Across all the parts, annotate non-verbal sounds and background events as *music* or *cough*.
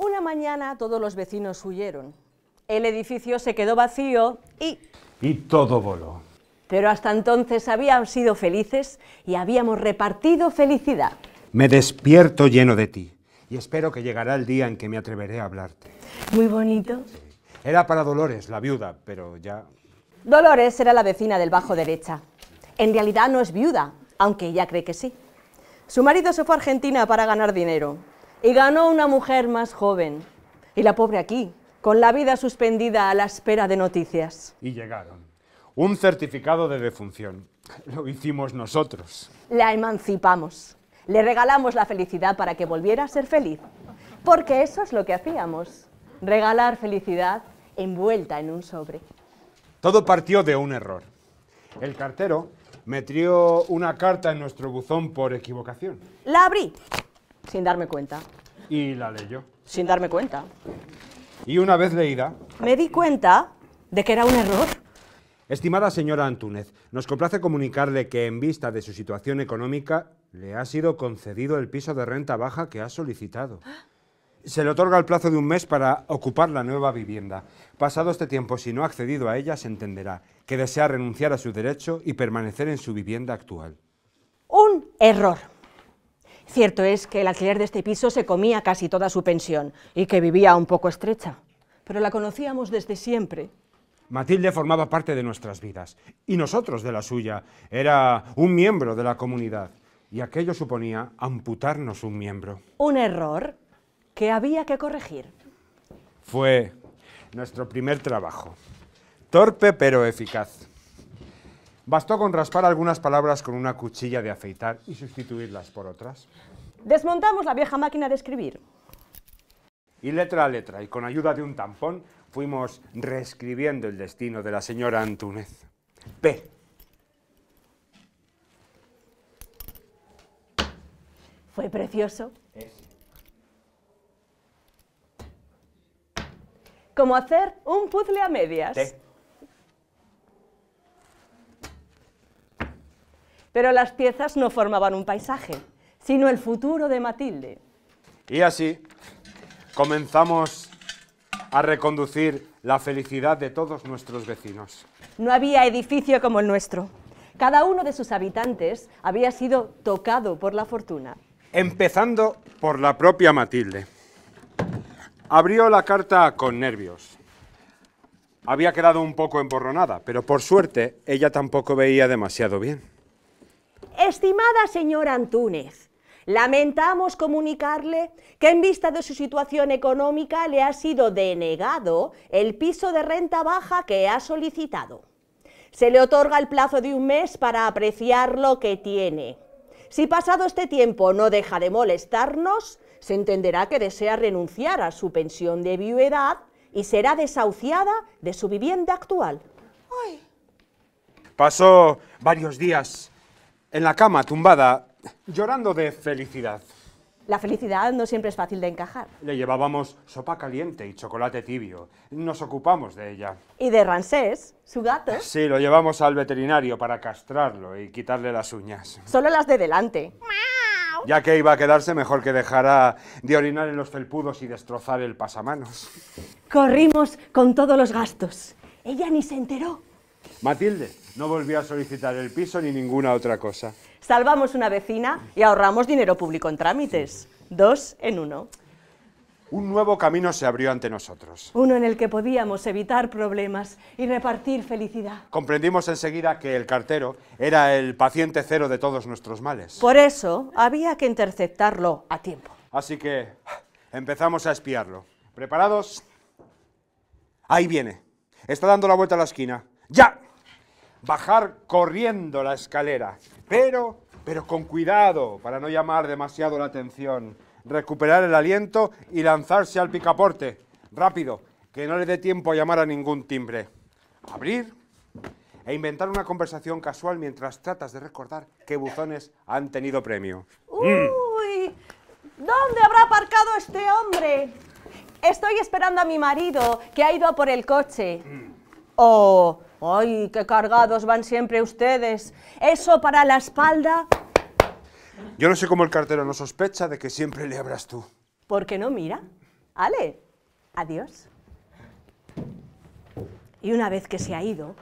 Una mañana todos los vecinos huyeron. El edificio se quedó vacío y... Y todo voló. Pero hasta entonces habían sido felices y habíamos repartido felicidad. Me despierto lleno de ti y espero que llegará el día en que me atreveré a hablarte. Muy bonito. Era para Dolores, la viuda, pero ya... Dolores era la vecina del bajo derecha. En realidad no es viuda, aunque ella cree que sí. Su marido se fue a Argentina para ganar dinero y ganó una mujer más joven. Y la pobre aquí, con la vida suspendida a la espera de noticias. Y llegaron. Un certificado de defunción. *laughs* Lo hicimos nosotros. La emancipamos. Le regalamos la felicidad para que volviera a ser feliz. Porque eso es lo que hacíamos. Regalar felicidad envuelta en un sobre. Todo partió de un error. El cartero metió una carta en nuestro buzón por equivocación. La abrí sin darme cuenta. Y la leyó. Sin darme cuenta. Y una vez leída... Me di cuenta de que era un error. Estimada señora Antúnez, nos complace comunicarle que en vista de su situación económica le ha sido concedido el piso de renta baja que ha solicitado. Se le otorga el plazo de un mes para ocupar la nueva vivienda. Pasado este tiempo, si no ha accedido a ella, se entenderá que desea renunciar a su derecho y permanecer en su vivienda actual. Un error. Cierto es que el alquiler de este piso se comía casi toda su pensión y que vivía un poco estrecha, pero la conocíamos desde siempre. Matilde formaba parte de nuestras vidas y nosotros de la suya. Era un miembro de la comunidad y aquello suponía amputarnos un miembro. Un error que había que corregir. Fue nuestro primer trabajo. Torpe pero eficaz. Bastó con raspar algunas palabras con una cuchilla de afeitar y sustituirlas por otras. Desmontamos la vieja máquina de escribir. Y letra a letra, y con ayuda de un tampón, fuimos reescribiendo el destino de la señora Antúnez. P. Fue precioso. Como hacer un puzzle a medias. Pero las piezas no formaban un paisaje, sino el futuro de Matilde. Y así comenzamos a reconducir la felicidad de todos nuestros vecinos. No había edificio como el nuestro. Cada uno de sus habitantes había sido tocado por la fortuna. Empezando por la propia Matilde. Abrió la carta con nervios. Había quedado un poco emborronada, pero por suerte ella tampoco veía demasiado bien. Estimada señora Antúnez, lamentamos comunicarle que en vista de su situación económica le ha sido denegado el piso de renta baja que ha solicitado. Se le otorga el plazo de un mes para apreciar lo que tiene. Si pasado este tiempo no deja de molestarnos, se entenderá que desea renunciar a su pensión de viudedad y será desahuciada de su vivienda actual. Pasó varios días en la cama tumbada, llorando de felicidad. La felicidad no siempre es fácil de encajar. Le llevábamos sopa caliente y chocolate tibio. Nos ocupamos de ella. ¿Y de ransés su gato? Sí, lo llevamos al veterinario para castrarlo y quitarle las uñas. Solo las de delante. Ya que iba a quedarse, mejor que dejara de orinar en los felpudos y destrozar el pasamanos. Corrimos con todos los gastos. Ella ni se enteró. Matilde no volvió a solicitar el piso ni ninguna otra cosa. Salvamos una vecina y ahorramos dinero público en trámites. Dos en uno. Un nuevo camino se abrió ante nosotros. Uno en el que podíamos evitar problemas y repartir felicidad. Comprendimos enseguida que el cartero era el paciente cero de todos nuestros males. Por eso había que interceptarlo a tiempo. Así que empezamos a espiarlo. ¿Preparados? Ahí viene. Está dando la vuelta a la esquina. Ya, bajar corriendo la escalera, pero, pero con cuidado para no llamar demasiado la atención, recuperar el aliento y lanzarse al picaporte, rápido, que no le dé tiempo a llamar a ningún timbre. Abrir e inventar una conversación casual mientras tratas de recordar qué buzones han tenido premio. ¡Uy! ¿Dónde habrá aparcado este hombre? Estoy esperando a mi marido, que ha ido por el coche. Mm. O... ¡Ay, qué cargados van siempre ustedes! Eso para la espalda. Yo no sé cómo el cartero no sospecha de que siempre le abras tú. ¿Por qué no mira? Ale, adiós. Y una vez que se ha ido,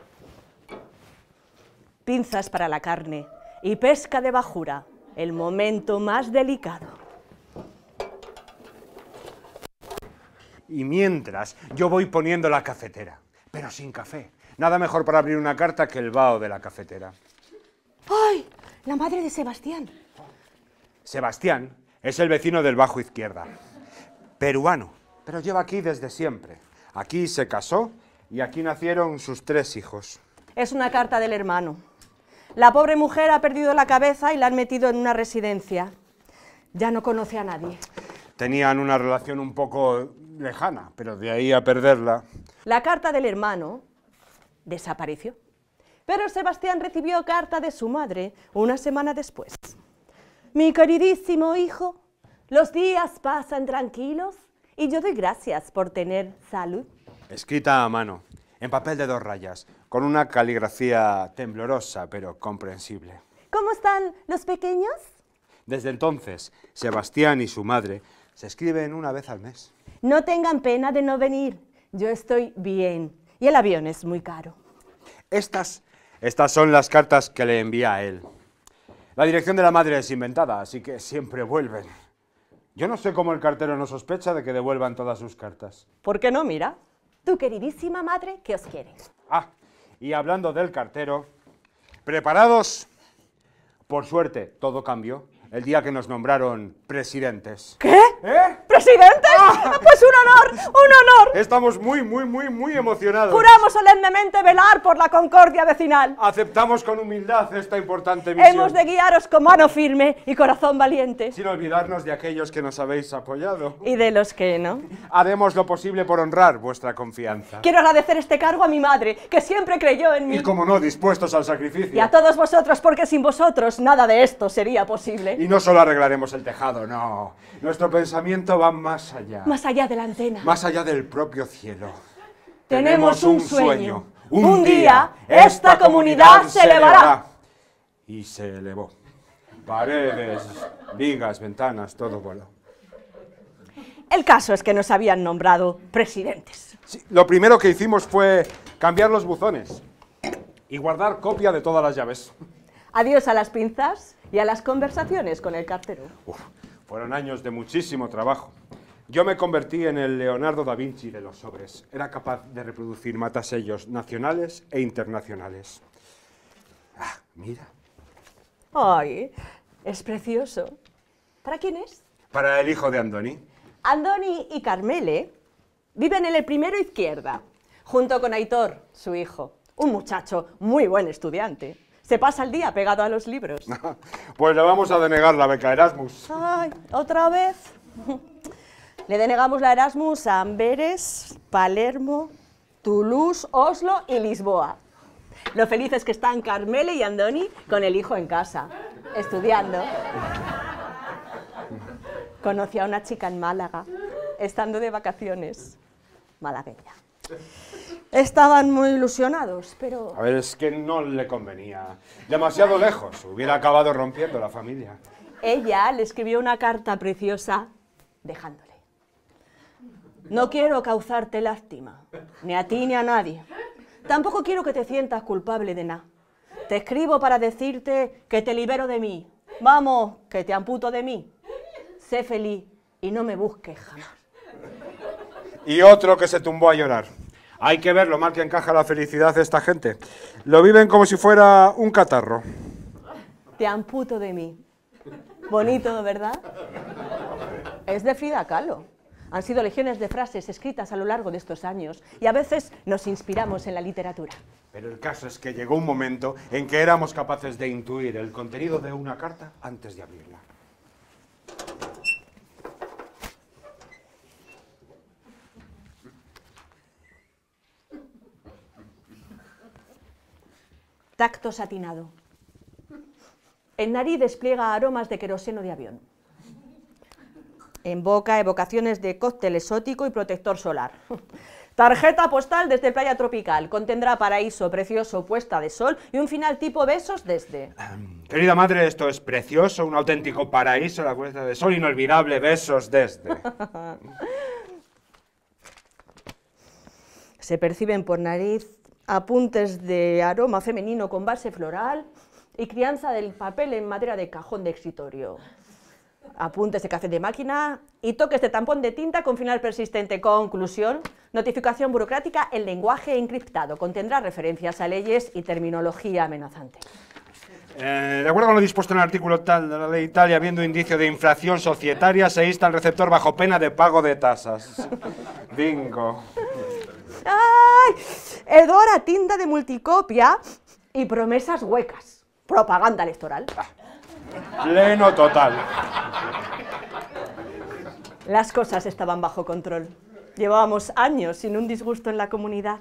pinzas para la carne y pesca de bajura, el momento más delicado. Y mientras, yo voy poniendo la cafetera, pero sin café. Nada mejor para abrir una carta que el vaho de la cafetera. ¡Ay! La madre de Sebastián. Sebastián es el vecino del bajo izquierda. Peruano, pero lleva aquí desde siempre. Aquí se casó y aquí nacieron sus tres hijos. Es una carta del hermano. La pobre mujer ha perdido la cabeza y la han metido en una residencia. Ya no conoce a nadie. Tenían una relación un poco lejana, pero de ahí a perderla. La carta del hermano desapareció. Pero Sebastián recibió carta de su madre una semana después. Mi queridísimo hijo, los días pasan tranquilos y yo doy gracias por tener salud. Escrita a mano, en papel de dos rayas, con una caligrafía temblorosa pero comprensible. ¿Cómo están los pequeños? Desde entonces, Sebastián y su madre se escriben una vez al mes. No tengan pena de no venir, yo estoy bien y el avión es muy caro. Estas, estas son las cartas que le envía a él. La dirección de la madre es inventada, así que siempre vuelven. Yo no sé cómo el cartero no sospecha de que devuelvan todas sus cartas. ¿Por qué no, mira? Tu queridísima madre que os quiere. Ah, y hablando del cartero, ¿preparados? Por suerte, todo cambió el día que nos nombraron presidentes. ¿Qué? ¿Eh? ¿Presidente? Ah, pues un honor, un honor. Estamos muy, muy, muy, muy emocionados. Juramos solemnemente velar por la concordia vecinal. Aceptamos con humildad esta importante misión. Hemos de guiaros con mano firme y corazón valiente. Sin olvidarnos de aquellos que nos habéis apoyado. Y de los que no. Haremos lo posible por honrar vuestra confianza. Quiero agradecer este cargo a mi madre, que siempre creyó en mí. Y como no, dispuestos al sacrificio. Y a todos vosotros, porque sin vosotros nada de esto sería posible. Y no solo arreglaremos el tejado, no. Nuestro pensamiento va más allá. Más allá de la antena. Más allá del propio cielo. Tenemos, un, sueño. Un, día, esta comunidad, se elevará. Y se elevó. Paredes, vigas, ventanas, todo voló. El caso es que nos habían nombrado presidentes. lo primero que hicimos fue cambiar los buzones y guardar copia de todas las llaves. Adiós a las pinzas y a las conversaciones con el cartero. fueron años de muchísimo trabajo. Yo me convertí en el Leonardo da Vinci de los sobres. Era capaz de reproducir matasellos nacionales e internacionales. Ah, mira. Ay, es precioso. ¿Para quién es? Para el hijo de Andoni. Andoni y Carmele viven en el primero izquierda, junto con Aitor, su hijo. Un muchacho muy buen estudiante. Se pasa el día pegado a los libros. *laughs* pues le vamos a denegar la beca Erasmus. Ay, otra vez. Le denegamos la Erasmus a Amberes, Palermo, Toulouse, Oslo y Lisboa. Lo es que están Carmele y Andoni con el hijo en casa, estudiando. Conocí a una chica en Málaga, estando de vacaciones, malagueña. Estaban muy ilusionados, pero... A ver, es que no le convenía. Demasiado lejos, hubiera acabado rompiendo la familia. Ella le escribió una carta preciosa dejándole. No quiero causarte lástima, ni a ti ni a nadie. Tampoco quiero que te sientas culpable de nada. Te escribo para decirte que te libero de mí. Vamos, que te amputo de mí. Sé feliz y no me busques jamás. Y otro que se tumbó a llorar. Hay que ver lo mal que encaja la felicidad de esta gente. Lo viven como si fuera un catarro. Te amputo de mí. Bonito, ¿verdad? Es de Frida Kahlo. Han sido legiones de frases escritas a lo largo de estos años y a veces nos inspiramos en la literatura. Pero el caso es que llegó un momento en que éramos capaces de intuir el contenido de una carta antes de abrirla. Tacto satinado. En nariz despliega aromas de queroseno de avión en boca, evocaciones de cóctel exótico y protector solar. *laughs* Tarjeta postal desde Playa Tropical. Contendrá paraíso precioso, puesta de sol y un final tipo besos desde... Querida madre, esto es precioso, un auténtico paraíso, la puesta de sol, inolvidable, besos desde... *laughs* Se perciben por nariz apuntes de aroma femenino con base floral y crianza del papel en madera de cajón de escritorio apuntes de café de máquina y toques de tampón de tinta con final persistente. Conclusión, notificación burocrática en lenguaje encriptado. Contendrá referencias a leyes y terminología amenazante. Eh, de acuerdo con lo dispuesto en el artículo tal de la ley tal y habiendo indicio de inflación societaria, se insta al receptor bajo pena de pago de tasas. *laughs* Bingo. ¡Ay! Edora, tinta de multicopia y promesas huecas. Propaganda electoral. Ah. Pleno total. Las cosas estaban bajo control. Llevábamos años sin un disgusto en la comunidad.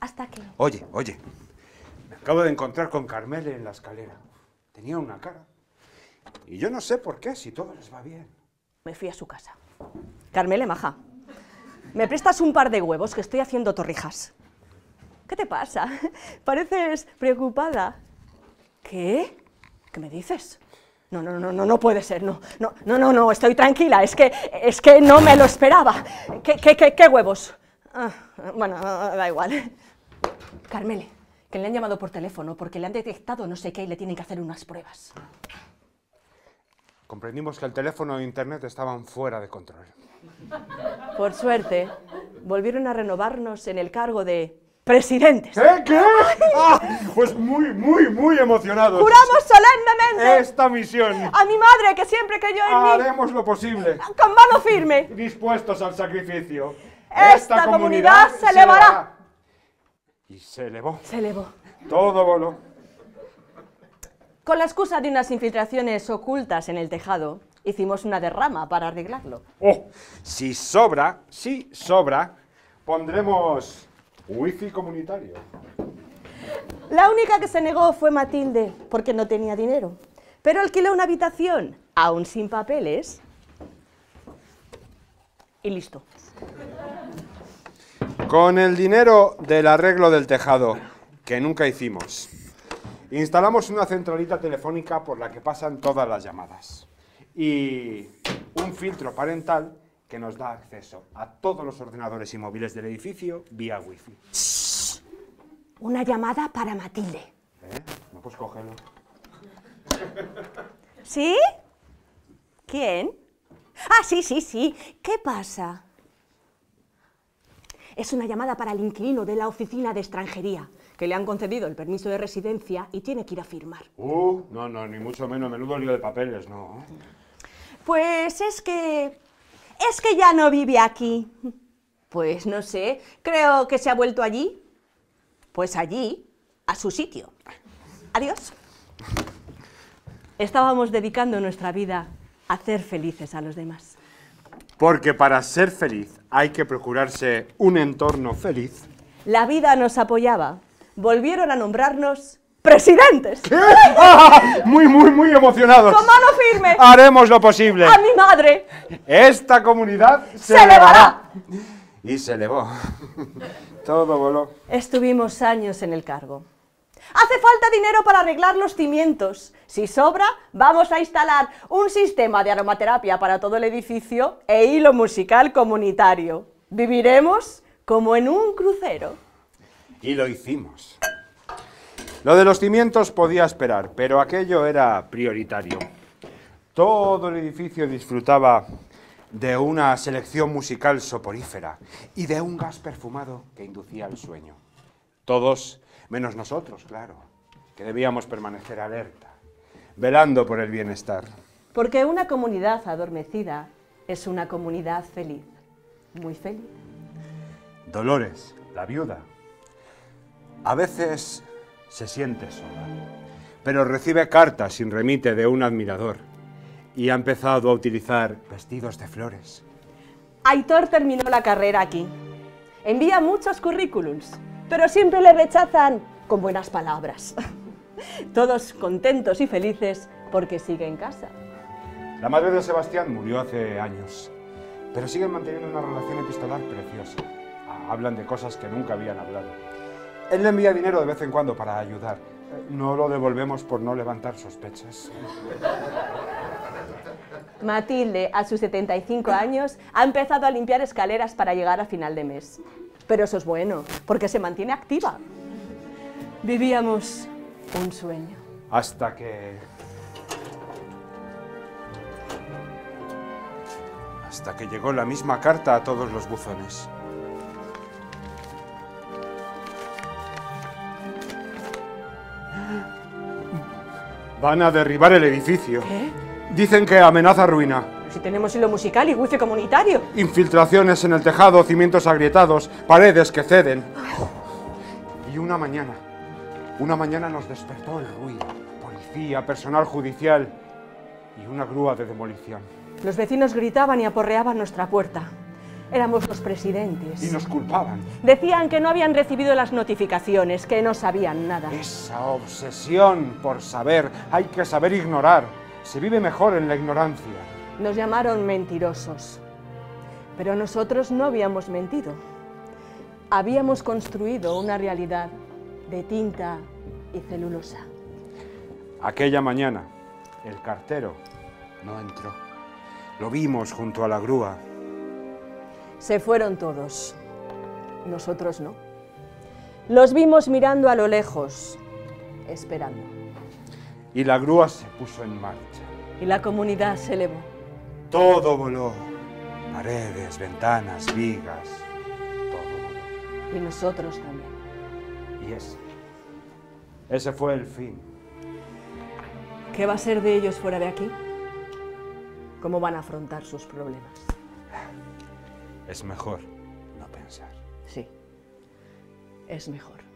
Hasta que... Oye, oye. Me acabo de encontrar con Carmele en la escalera. Tenía una cara. Y yo no sé por qué, si todo les va bien. Me fui a su casa. Carmele, maja. Me prestas un par de huevos que estoy haciendo torrijas. ¿Qué te pasa? *laughs* Pareces preocupada. ¿Qué? ¿Qué me dices? No, no, no, no, no puede ser, no, no, no, no, no, estoy tranquila, es que, es que no me lo esperaba. ¿Qué, qué, huevos? Ah, bueno, da igual. Carmele, que le han llamado por teléfono porque le han detectado no sé qué y le tienen que hacer unas pruebas. Comprendimos que el teléfono e internet estaban fuera de control. Por suerte, volvieron a renovarnos en el cargo de presidentes. ¿Qué? ¿Qué? Ah, pues muy, muy, muy emocionados. Juramos solemnemente esta misión. A mi madre, que siempre creyó en mí. Haremos lo posible. Con mano firme. Dispuestos al sacrificio. Esta, comunidad, se elevará. Y se elevó. Se elevó. Todo voló. Con la excusa de unas infiltraciones ocultas en el tejado, hicimos una derrama para arreglarlo. Oh, si sobra, si sobra, pondremos Wi-Fi comunitario. La única que se negó fue Matilde, porque no tenía dinero. Pero alquiló una habitación, aún sin papeles, y listo. Con el dinero del arreglo del tejado, que nunca hicimos, instalamos una centralita telefónica por la que pasan todas las llamadas y un filtro parental que nos da acceso a todos los ordenadores y móviles del edificio vía wifi. Una llamada para Matilde. ¿Eh? No, pues cógelo. ¿Sí? ¿Quién? Ah, sí, sí, sí. ¿Qué pasa? Es una llamada para el inquilino de la oficina de extranjería, que le han concedido el permiso de residencia y tiene que ir a firmar. Uh, no, no, ni mucho menos. Menudo lío de papeles, no. Pues es que es que ya no vive aquí. Pues no sé, creo que se ha vuelto allí. Pues allí, a su sitio. Adiós. Estábamos dedicando nuestra vida a hacer felices a los demás. Porque para ser feliz hay que procurarse un entorno feliz. La vida nos apoyaba. Volvieron a nombrarnos presidentes. *laughs* Ah, muy, muy, muy emocionados. Con mano firme. Haremos lo posible. A mi madre. Esta comunidad se, se elevará. Y se elevó. *laughs* Todo voló. Estuvimos años en el cargo. Hace falta dinero para arreglar los cimientos. Si sobra, vamos a instalar un sistema de aromaterapia para todo el edificio e hilo musical comunitario. Viviremos como en un crucero. Y lo hicimos. Lo de los cimientos podía esperar, pero aquello era prioritario. Todo el edificio disfrutaba de una selección musical soporífera y de un gas perfumado que inducía al sueño. Todos, menos nosotros, claro, que debíamos permanecer alerta, velando por el bienestar. Porque una comunidad adormecida es una comunidad feliz, muy feliz. Dolores, la viuda. A veces se siente sola. Pero recibe cartas sin remite de un admirador y ha empezado a utilizar vestidos de flores. Aitor terminó la carrera aquí. Envía muchos currículums, pero siempre le rechazan con buenas palabras. *laughs* Todos contentos y felices porque sigue en casa. La madre de Sebastián murió hace años, pero siguen manteniendo una relación epistolar preciosa. Hablan de cosas que nunca habían hablado. Él le envía dinero de vez en cuando para ayudar. Eh, no lo devolvemos por no levantar sospechas. Matilde, a sus 75 años, ha empezado a limpiar escaleras para llegar a final de mes. Pero eso es bueno, porque se mantiene activa. Vivíamos un sueño. Hasta que... Hasta que llegó la misma carta a todos los buzones. Van a derribar el edificio. Dicen que amenaza ruina. si tenemos hilo musical y juicio comunitario. Infiltraciones en el tejado, cimientos agrietados, paredes que ceden. Y una mañana, una mañana nos despertó el ruido. Policía, personal judicial y una grúa de demolición. Los vecinos gritaban y aporreaban nuestra puerta éramos los presidentes. Y nos culpaban. Decían que no habían recibido las notificaciones, que no sabían nada. Esa obsesión por saber, hay que saber ignorar. Se vive mejor en la ignorancia. Nos llamaron mentirosos, pero nosotros no habíamos mentido. Habíamos construido una realidad de tinta y celulosa. Aquella mañana, el cartero no entró. Lo vimos junto a la grúa se fueron todos. Nosotros no. Los vimos mirando a lo lejos, esperando. Y la grúa se puso en marcha. Y la comunidad se elevó. Todo voló. Paredes, ventanas, vigas. Todo voló. Y nosotros también. Y ese. Ese fue el fin. ¿Qué va a ser de ellos fuera de aquí? ¿Cómo van a afrontar sus problemas? Es mejor no pensar. Sí, es mejor.